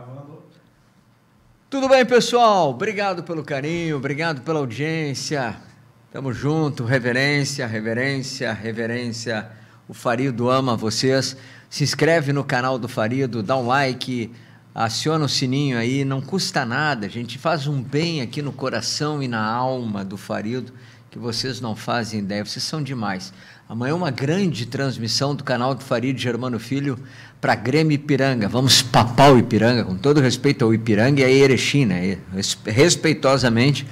Gravando. Tudo bem, pessoal? Obrigado pelo carinho, obrigado pela audiência. Tamo junto, reverência, reverência, reverência. O Farido ama vocês. Se inscreve no canal do Farido, dá um like, aciona o sininho aí, não custa nada. A gente faz um bem aqui no coração e na alma do Farido que vocês não fazem ideia, vocês são demais. Amanhã é uma grande transmissão do canal do Farid Germano Filho para Grêmio Ipiranga. Vamos papar o Ipiranga, com todo respeito ao Ipiranga e a Erechim, né? respeitosamente.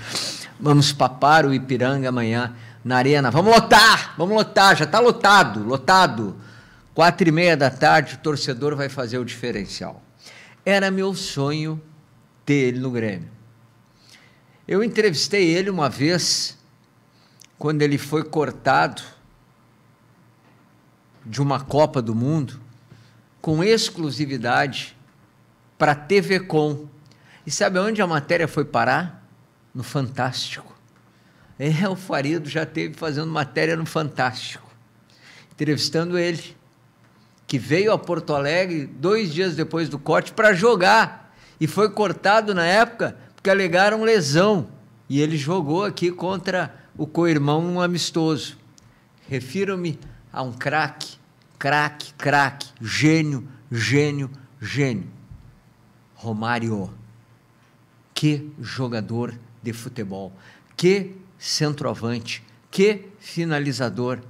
Vamos papar o Ipiranga amanhã na arena. Vamos lotar, vamos lotar, já está lotado, lotado. Quatro e meia da tarde, o torcedor vai fazer o diferencial. Era meu sonho ter ele no Grêmio. Eu entrevistei ele uma vez quando ele foi cortado de uma Copa do Mundo com exclusividade para a TV Com. E sabe onde a matéria foi parar? No Fantástico. É, o Farido já teve fazendo matéria no Fantástico, entrevistando ele, que veio a Porto Alegre dois dias depois do corte para jogar e foi cortado na época porque alegaram lesão. E ele jogou aqui contra o co-irmão amistoso. Refiro-me a um craque, craque, craque, gênio, gênio, gênio. Romário. Que jogador de futebol, que centroavante, que finalizador,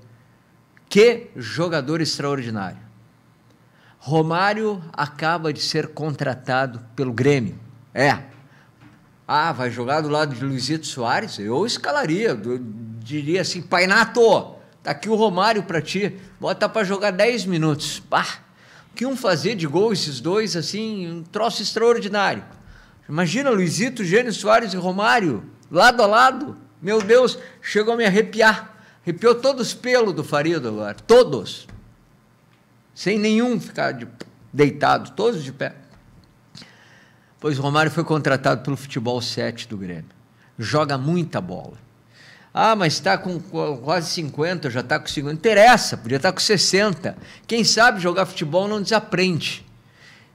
que jogador extraordinário. Romário acaba de ser contratado pelo Grêmio. É, ah, vai jogar do lado de Luizito Soares? Eu escalaria. Eu diria assim, Painato, tá aqui o Romário para ti. Bota para jogar 10 minutos. Pá! O que um fazer de gol, esses dois, assim, um troço extraordinário. Imagina Luizito, Gênio Soares e Romário, lado a lado. Meu Deus, chegou a me arrepiar. Arrepiou todos os pelos do Farido agora. Todos. Sem nenhum ficar de, deitado, todos de pé. Pois Romário foi contratado pelo futebol 7 do Grêmio. Joga muita bola. Ah, mas está com quase 50, já está com 50. Interessa, podia estar tá com 60. Quem sabe jogar futebol não desaprende.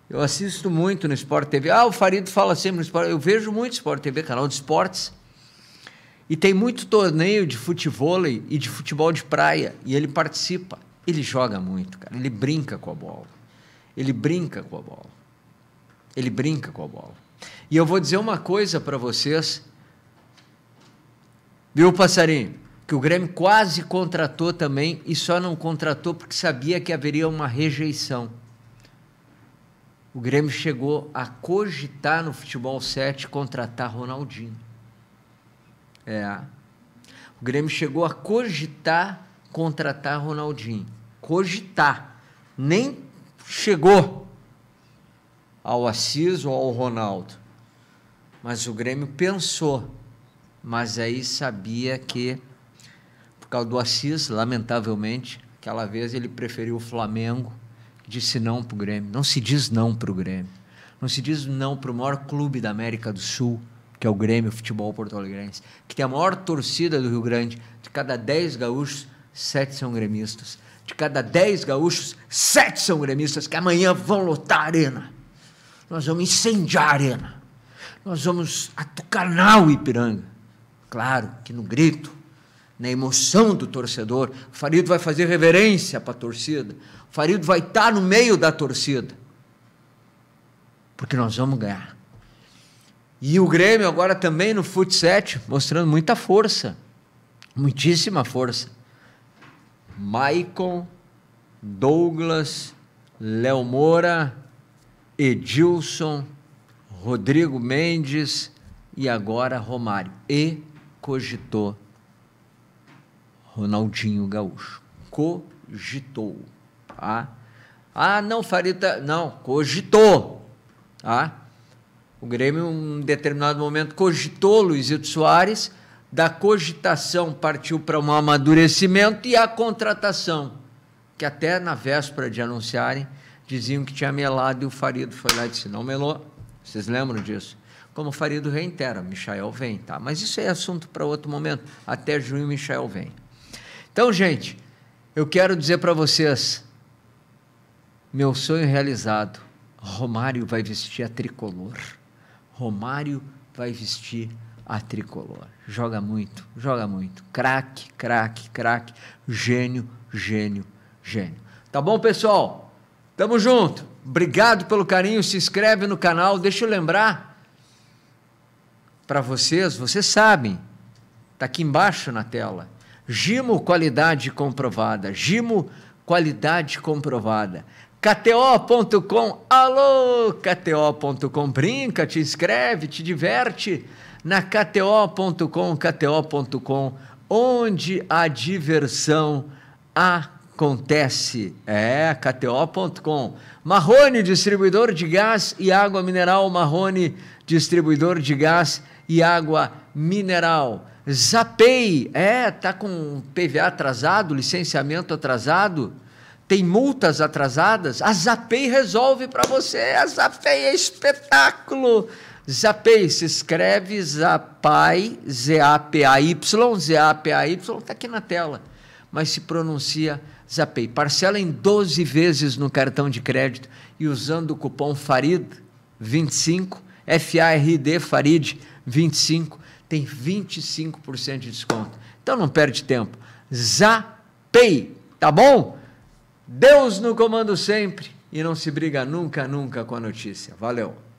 Eu assisto muito no Sport TV. Ah, o Farido fala sempre no Sport Eu vejo muito Sport TV, canal de esportes. E tem muito torneio de futebol e de futebol de praia. E ele participa. Ele joga muito, cara. Ele brinca com a bola. Ele brinca com a bola. Ele brinca com a bola. E eu vou dizer uma coisa para vocês. Viu, passarinho? Que o Grêmio quase contratou também e só não contratou porque sabia que haveria uma rejeição. O Grêmio chegou a cogitar no futebol 7 contratar Ronaldinho. É. O Grêmio chegou a cogitar contratar Ronaldinho. Cogitar. Nem chegou ao Assis ou ao Ronaldo. Mas o Grêmio pensou, mas aí sabia que, por causa do Assis, lamentavelmente, aquela vez ele preferiu o Flamengo, disse não para o Grêmio. Não se diz não para o Grêmio. Não se diz não para o maior clube da América do Sul, que é o Grêmio Futebol Porto Alegrense, que tem a maior torcida do Rio Grande. De cada 10 gaúchos, 7 são gremistas. De cada 10 gaúchos, 7 são gremistas que amanhã vão lotar a arena nós vamos incendiar a arena, nós vamos atucanar o Ipiranga. Claro que no grito, na emoção do torcedor, o Farido vai fazer reverência para a torcida, o Farido vai estar tá no meio da torcida, porque nós vamos ganhar. E o Grêmio agora também no fut mostrando muita força, muitíssima força. Maicon, Douglas, Léo Moura, Edilson, Rodrigo Mendes e agora Romário. E cogitou Ronaldinho Gaúcho. Cogitou. Tá? Ah, não, Farita. Não, cogitou. Tá? O Grêmio, em um determinado momento, cogitou Luizito Soares. Da cogitação partiu para um amadurecimento e a contratação, que até na véspera de anunciarem, diziam que tinha melado e o Farido foi lá e disse: não melou. Vocês lembram disso? Como o Farido reitera, Michael vem, tá? Mas isso é assunto para outro momento. Até junho, Michael vem. Então, gente, eu quero dizer para vocês: meu sonho realizado. Romário vai vestir a tricolor. Romário vai vestir a tricolor. Joga muito, joga muito. Craque, craque, craque. Gênio, gênio, gênio. Tá bom, pessoal? Tamo junto. Obrigado pelo carinho. Se inscreve no canal. Deixa eu lembrar para vocês, vocês sabem. Tá aqui embaixo na tela. Gimo qualidade comprovada. Gimo qualidade comprovada. KTO.com, alô, KTO.com, brinca, te inscreve, te diverte na KTO.com, KTO.com, onde a diversão acontece acontece. É, KTO.com. Marrone, distribuidor de gás e água mineral. Marrone, distribuidor de gás e água mineral. Zapei, é, tá com PVA atrasado, licenciamento atrasado, tem multas atrasadas. A Zapei resolve para você. A Zapei é espetáculo. Zapei, se escreve Zapai, Z-A-P-A-Y, Z-A-P-A-Y, tá aqui na tela mas se pronuncia Zapay. Parcela em 12 vezes no cartão de crédito e usando o cupom FARID25, F-A-R-I-D, FARID25, tem 25% de desconto. Então não perde tempo. Zapay, tá bom? Deus no comando sempre e não se briga nunca, nunca com a notícia. Valeu!